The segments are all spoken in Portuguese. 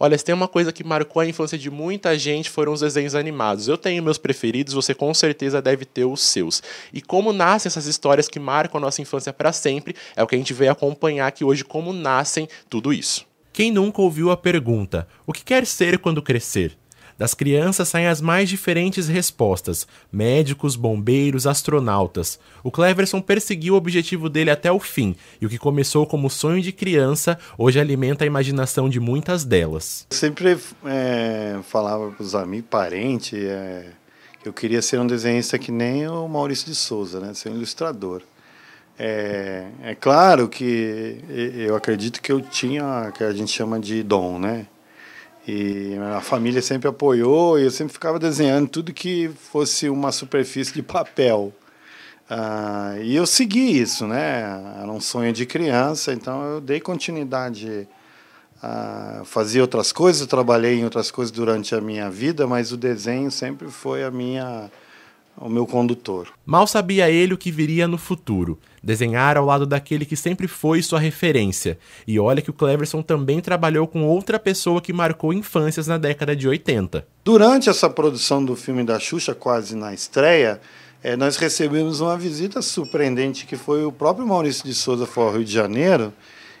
Olha, se tem uma coisa que marcou a infância de muita gente foram os desenhos animados. Eu tenho meus preferidos, você com certeza deve ter os seus. E como nascem essas histórias que marcam a nossa infância para sempre, é o que a gente veio acompanhar aqui hoje, como nascem tudo isso. Quem nunca ouviu a pergunta: o que quer ser quando crescer? Das crianças saem as mais diferentes respostas: médicos, bombeiros, astronautas. O Cleverson perseguiu o objetivo dele até o fim, e o que começou como sonho de criança hoje alimenta a imaginação de muitas delas. Eu sempre é, falava para os amigos, parentes é, que eu queria ser um desenhista que nem o Maurício de Souza, né? ser um ilustrador. É, é, claro que eu acredito que eu tinha que a gente chama de dom, né? E a família sempre apoiou e eu sempre ficava desenhando tudo que fosse uma superfície de papel. Ah, e eu segui isso, né? Era um sonho de criança, então eu dei continuidade. Ah, fazia outras coisas, trabalhei em outras coisas durante a minha vida, mas o desenho sempre foi a minha o meu condutor. Mal sabia ele o que viria no futuro. Desenhar ao lado daquele que sempre foi sua referência. E olha que o Cleverson também trabalhou com outra pessoa que marcou infâncias na década de 80. Durante essa produção do filme da Xuxa, quase na estreia, é, nós recebemos uma visita surpreendente que foi o próprio Maurício de Souza foi ao Rio de Janeiro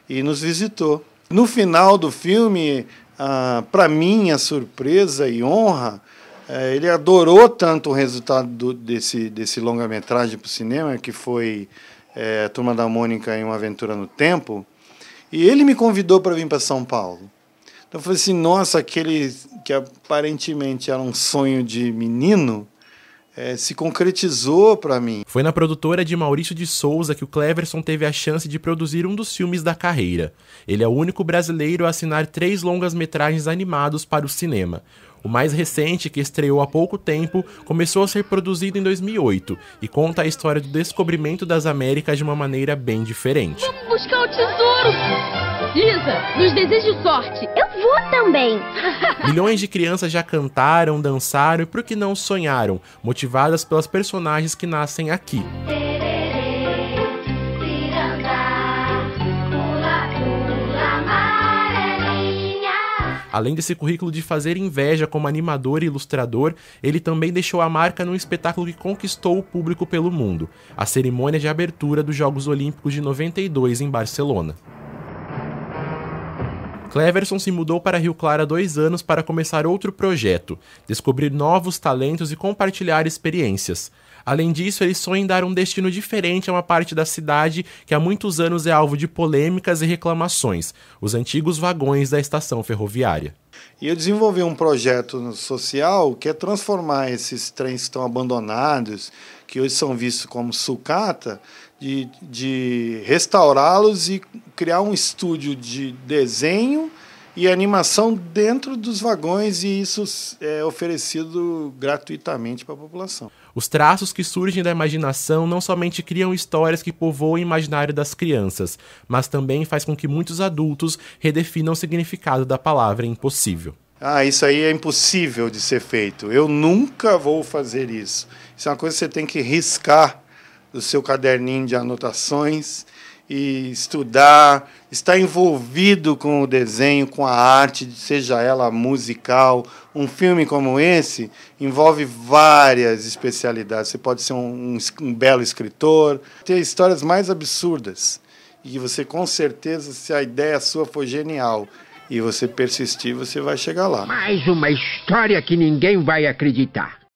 e nos visitou. No final do filme, ah, para mim, a surpresa e honra é, ele adorou tanto o resultado do, desse, desse longa-metragem para o cinema, que foi é, Turma da Mônica em Uma Aventura no Tempo, e ele me convidou para vir para São Paulo. Então eu falei assim, nossa, aquele que aparentemente era um sonho de menino, é, se concretizou para mim. Foi na produtora de Maurício de Souza que o Cleverson teve a chance de produzir um dos filmes da carreira. Ele é o único brasileiro a assinar três longas metragens animados para o cinema. O mais recente, que estreou há pouco tempo, começou a ser produzido em 2008 e conta a história do descobrimento das Américas de uma maneira bem diferente. Vamos buscar o tesouro! Lisa, nos desejo sorte. Eu vou também. Milhões de crianças já cantaram, dançaram e por que não sonharam, motivadas pelas personagens que nascem aqui. Além desse currículo de fazer inveja como animador e ilustrador, ele também deixou a marca num espetáculo que conquistou o público pelo mundo, a cerimônia de abertura dos Jogos Olímpicos de 92 em Barcelona. Cleverson se mudou para Rio Claro há dois anos para começar outro projeto, descobrir novos talentos e compartilhar experiências. Além disso, ele sonha em dar um destino diferente a uma parte da cidade que há muitos anos é alvo de polêmicas e reclamações, os antigos vagões da estação ferroviária. E eu desenvolvi um projeto social que é transformar esses trens que estão abandonados, que hoje são vistos como sucata, de, de restaurá-los e criar um estúdio de desenho e animação dentro dos vagões e isso é oferecido gratuitamente para a população. Os traços que surgem da imaginação não somente criam histórias que povoam o imaginário das crianças, mas também faz com que muitos adultos redefinam o significado da palavra impossível. Ah, isso aí é impossível de ser feito. Eu nunca vou fazer isso. Isso é uma coisa que você tem que riscar do seu caderninho de anotações e estudar, estar envolvido com o desenho, com a arte, seja ela musical. Um filme como esse envolve várias especialidades. Você pode ser um, um, um belo escritor, ter histórias mais absurdas. E você, com certeza, se a ideia sua for genial e você persistir, você vai chegar lá. Mais uma história que ninguém vai acreditar.